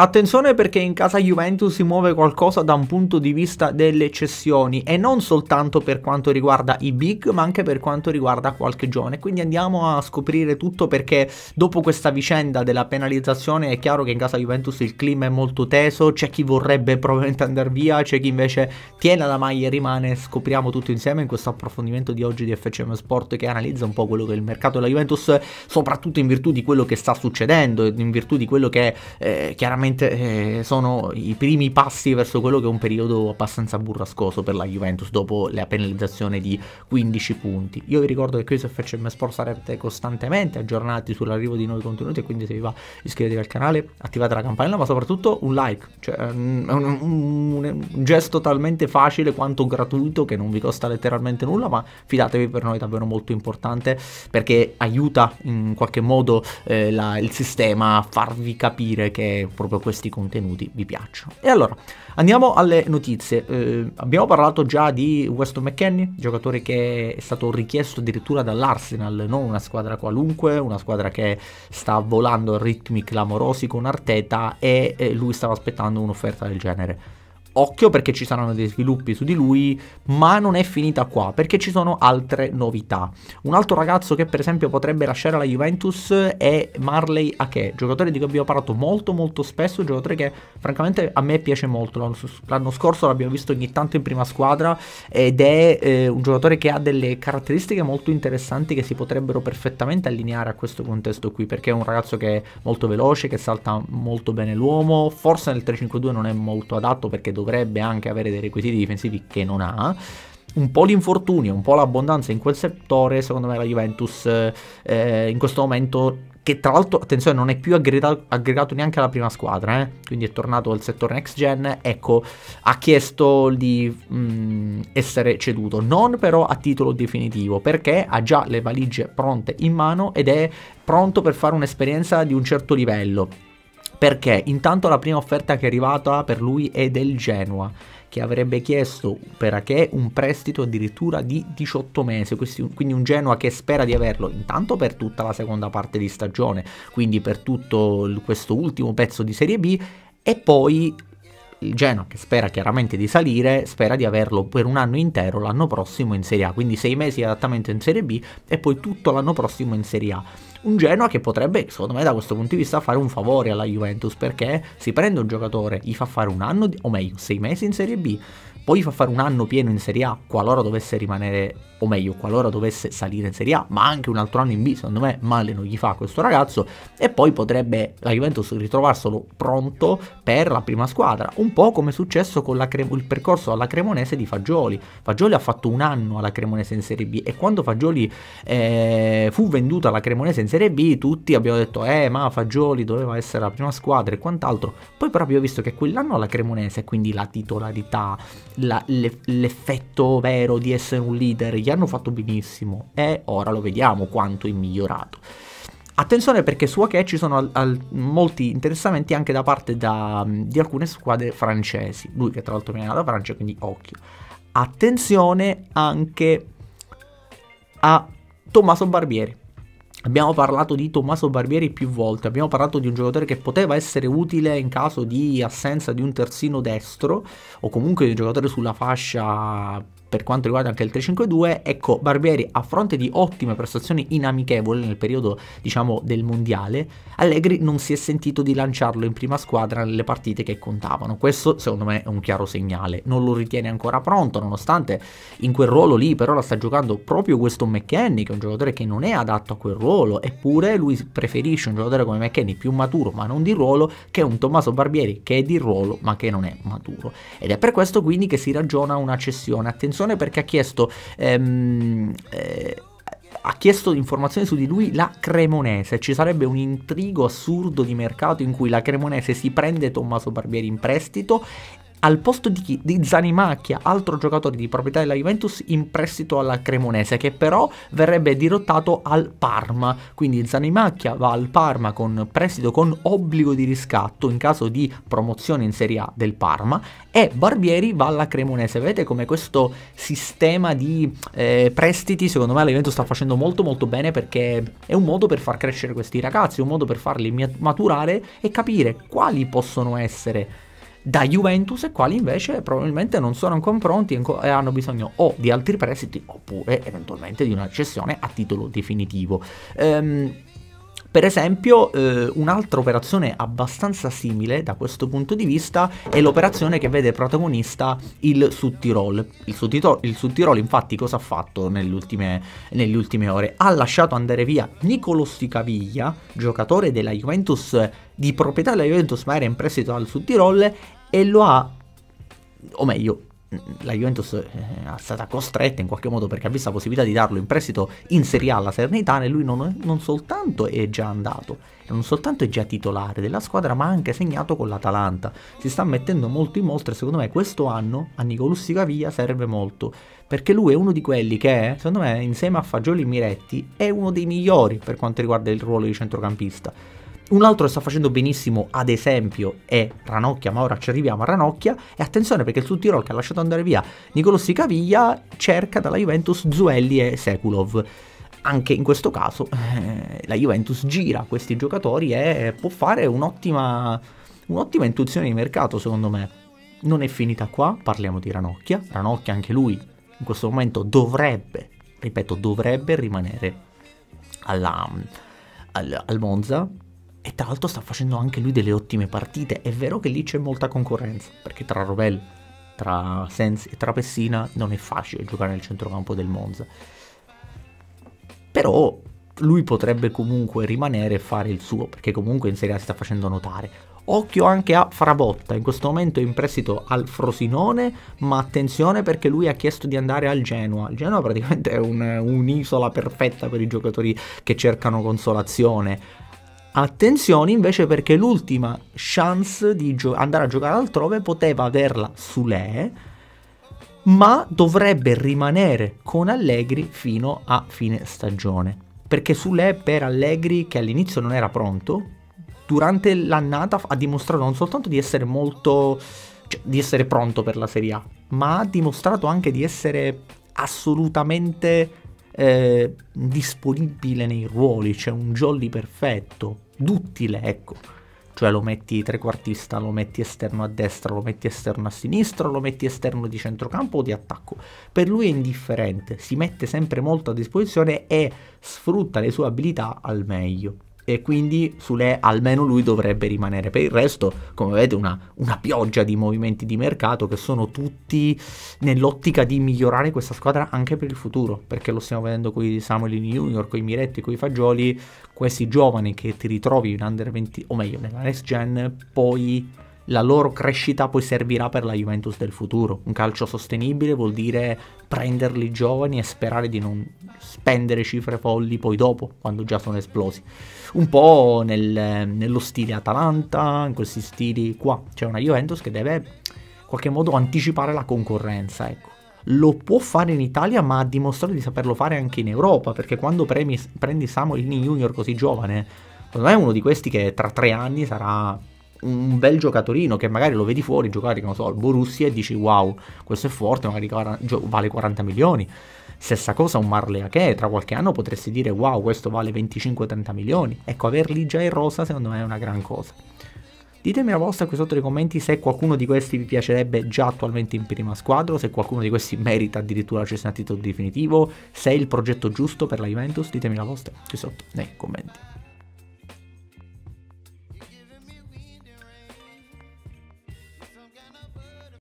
Attenzione perché in casa Juventus si muove qualcosa da un punto di vista delle cessioni e non soltanto per quanto riguarda i big ma anche per quanto riguarda qualche giovane. Quindi andiamo a scoprire tutto perché dopo questa vicenda della penalizzazione è chiaro che in casa Juventus il clima è molto teso, c'è chi vorrebbe probabilmente andare via, c'è chi invece tiene la maglia e rimane. Scopriamo tutto insieme in questo approfondimento di oggi di FCM Sport che analizza un po' quello che è il mercato della Juventus, soprattutto in virtù di quello che sta succedendo, in virtù di quello che eh, chiaramente sicuramente eh, sono i primi passi verso quello che è un periodo abbastanza burrascoso per la Juventus dopo la penalizzazione di 15 punti. Io vi ricordo che qui su FCM Sport sarete costantemente aggiornati sull'arrivo di nuovi contenuti quindi se vi va iscrivetevi al canale, attivate la campanella ma soprattutto un like, cioè è mm, un, un, un gesto talmente facile quanto gratuito che non vi costa letteralmente nulla ma fidatevi per noi è davvero molto importante perché aiuta in qualche modo eh, la, il sistema a farvi capire che proprio comunque questi contenuti vi piacciono. E allora, andiamo alle notizie. Eh, abbiamo parlato già di Weston McKenney, giocatore che è stato richiesto addirittura dall'Arsenal, non una squadra qualunque, una squadra che sta volando a ritmi clamorosi con Arteta e eh, lui stava aspettando un'offerta del genere occhio perché ci saranno dei sviluppi su di lui, ma non è finita qua perché ci sono altre novità. Un altro ragazzo che per esempio potrebbe lasciare la Juventus è Marley Ache, giocatore di cui abbiamo parlato molto molto spesso, un giocatore che francamente a me piace molto, l'anno scorso l'abbiamo visto ogni tanto in prima squadra ed è eh, un giocatore che ha delle caratteristiche molto interessanti che si potrebbero perfettamente allineare a questo contesto qui perché è un ragazzo che è molto veloce, che salta molto bene l'uomo, forse nel 3-5-2 non è molto adatto perché dovrebbe anche avere dei requisiti difensivi che non ha un po' l'infortunio, un po' l'abbondanza in quel settore, secondo me la Juventus eh, eh in questo momento che tra l'altro, attenzione, non è più aggregato, aggregato neanche alla prima squadra, eh? quindi è tornato al settore next gen, ecco, ha chiesto di mh, mm, essere ceduto, non però a titolo definitivo, perché ha già le valigie pronte in mano ed è pronto per fare un'esperienza di un certo livello perché intanto la prima offerta che è arrivata per lui è del Genoa, che avrebbe chiesto per Ache un prestito addirittura di 18 mesi, quindi un Genoa che spera di averlo intanto per tutta la seconda parte di stagione, quindi per tutto questo ultimo pezzo di Serie B e poi il Genoa che spera chiaramente di salire, spera di averlo per un anno intero l'anno prossimo in Serie A, quindi sei mesi di adattamento in Serie B e poi tutto l'anno prossimo in Serie A un Genoa che potrebbe, secondo me, da questo punto di vista fare un favore alla Juventus perché si prende un giocatore, gli fa fare un anno, o meglio, sei mesi in Serie B, poi gli fa fare un anno pieno in Serie A qualora dovesse rimanere, o meglio, qualora dovesse salire in Serie A, ma anche un altro anno in B, secondo me male non gli fa questo ragazzo, e poi potrebbe la Juventus ritrovarselo pronto per la prima squadra, un po' come è successo con Cre- il percorso alla Cremonese di Fagioli. Fagioli ha fatto un anno alla Cremonese in Serie B e quando Fagioli eh, fu venduta alla Cremonese in Serie B, Serie B tutti abbiamo detto eh ma Fagioli doveva essere la prima squadra e quant'altro, poi però abbiamo visto che quell'anno la Cremonese, quindi la titolarità, la, le, l'effetto vero di essere un leader, gli hanno fatto benissimo e ora lo vediamo quanto è migliorato. Attenzione perché su Ake ci sono al, al, molti interessamenti anche da parte da, di alcune squadre francesi, lui che tra l'altro viene dalla Francia, quindi occhio. Attenzione anche a Tommaso Barbieri Abbiamo parlato di Tommaso Barbieri più volte, abbiamo parlato di un giocatore che poteva essere utile in caso di assenza di un terzino destro o comunque di un giocatore sulla fascia per quanto riguarda anche il 352, ecco Barbieri a fronte di ottime prestazioni in amichevole nel periodo diciamo del mondiale, Allegri non si è sentito di lanciarlo in prima squadra nelle partite che contavano. Questo secondo me è un chiaro segnale. Non lo ritiene ancora pronto, nonostante in quel ruolo lì per ora sta giocando proprio questo McKenny, che è un giocatore che non è adatto a quel ruolo, eppure lui preferisce un giocatore come McKenny più maturo ma non di ruolo che un Tommaso Barbieri che è di ruolo ma che non è maturo. Ed è per questo quindi che si ragiona una cessione, attenzione canzone perché ha chiesto... Ehm, eh, ha chiesto informazioni su di lui la Cremonese. Ci sarebbe un intrigo assurdo di mercato in cui la Cremonese si prende Tommaso Barbieri in prestito al posto di, chi? di Zanimacchia, altro giocatore di proprietà della Juventus in prestito alla Cremonese che però verrebbe dirottato al Parma, quindi Zanimacchia va al Parma con prestito con obbligo di riscatto in caso di promozione in Serie A del Parma e Barbieri va alla Cremonese, vedete come questo sistema di eh, prestiti secondo me la Juventus sta facendo molto molto bene perché è un modo per far crescere questi ragazzi, un modo per farli maturare e capire quali possono essere da Juventus, e quali invece probabilmente non sono ancora pronti e hanno bisogno o di altri prestiti oppure eventualmente di una cessione a titolo definitivo. Ehm, per esempio, eh, un'altra operazione abbastanza simile da questo punto di vista è l'operazione che vede protagonista il Sud Tirol. Il Sud Tirol, il Sud Tirol infatti, cosa ha fatto nelle ultime, nelle ultime, ore? Ha lasciato andare via Nicolo Sticaviglia, giocatore della Juventus, di proprietà della Juventus, ma era in prestito al Sud Tirol, e lo ha, o meglio, mm, la Juventus eh, è stata costretta in qualche modo perché ha visto la possibilità di darlo in prestito in Serie A alla Sernitana e lui non, non, soltanto è già andato, non soltanto è già titolare della squadra ma ha anche segnato con l'Atalanta. Si sta mettendo molto in mostra e secondo me questo anno a Nicolussi Caviglia serve molto perché lui è uno di quelli che, secondo me, insieme a Fagioli e Miretti, è uno dei migliori per quanto riguarda il ruolo di centrocampista un altro che sta facendo benissimo, ad esempio, è Ranocchia, ma ora ci arriviamo a Ranocchia. E attenzione perché il Sud Tirol che ha lasciato andare via Nicolò Sicaviglia cerca dalla Juventus Zuelli e Sekulov. Anche in questo caso eh, la Juventus gira questi giocatori e può fare un'ottima, un'ottima intuizione di mercato secondo me. Non è finita qua, parliamo di Ranocchia. Ranocchia anche lui in questo momento dovrebbe, ripeto, dovrebbe rimanere alla, al, al Monza e tra l'altro sta facendo anche lui delle ottime partite. È vero che lì c'è molta concorrenza, perché tra Robel, tra Sens e tra Pessina non è facile giocare nel centrocampo del Monza. Però lui potrebbe comunque rimanere e fare il suo, perché comunque in Serie A si sta facendo notare. Occhio anche a Frabotta, in questo momento è in prestito al Frosinone, ma attenzione perché lui ha chiesto di andare al Genoa. Il Genoa praticamente è un, un'isola perfetta per i giocatori che cercano consolazione Attenzione invece perché l'ultima chance di gio- andare a giocare altrove poteva averla Sule, ma dovrebbe rimanere con Allegri fino a fine stagione. Perché Sule per Allegri, che all'inizio non era pronto, durante l'annata ha dimostrato non soltanto di essere molto... Cioè, di essere pronto per la Serie A, ma ha dimostrato anche di essere assolutamente eh, disponibile nei ruoli, c'è cioè un jolly perfetto, duttile, ecco. Cioè lo metti trequartista, lo metti esterno a destra, lo metti esterno a sinistra, lo metti esterno di centrocampo o di attacco. Per lui è indifferente, si mette sempre molto a disposizione e sfrutta le sue abilità al meglio e quindi sulle almeno lui dovrebbe rimanere. Per il resto, come vedete, una, una pioggia di movimenti di mercato che sono tutti nell'ottica di migliorare questa squadra anche per il futuro, perché lo stiamo vedendo con i Samuel Junior, con i Miretti, con i Fagioli, questi giovani che ti ritrovi in under 20, o meglio, nella next gen, poi la loro crescita poi servirà per la Juventus del futuro. Un calcio sostenibile vuol dire prenderli giovani e sperare di non spendere cifre folli poi dopo, quando già sono esplosi. Un po' nel, nello stile Atalanta, in questi stili qua. C'è una Juventus che deve in qualche modo anticipare la concorrenza, ecco lo può fare in Italia, ma ha dimostrato di saperlo fare anche in Europa, perché quando premi, prendi Samuel Junior così giovane, secondo me è uno di questi che tra tre anni sarà un bel giocatorino che magari lo vedi fuori giocare, che non so, al Borussia e dici wow, questo è forte, magari vale 40 milioni. Stessa cosa un Marlea che tra qualche anno potresti dire wow, questo vale 25-30 milioni. Ecco, averli già in rosa secondo me è una gran cosa. Ditemi la vostra qui sotto nei commenti se qualcuno di questi vi piacerebbe già attualmente in prima squadra, se qualcuno di questi merita addirittura cessare a titolo definitivo, se è il progetto giusto per la Juventus, ditemi la vostra qui sotto nei commenti.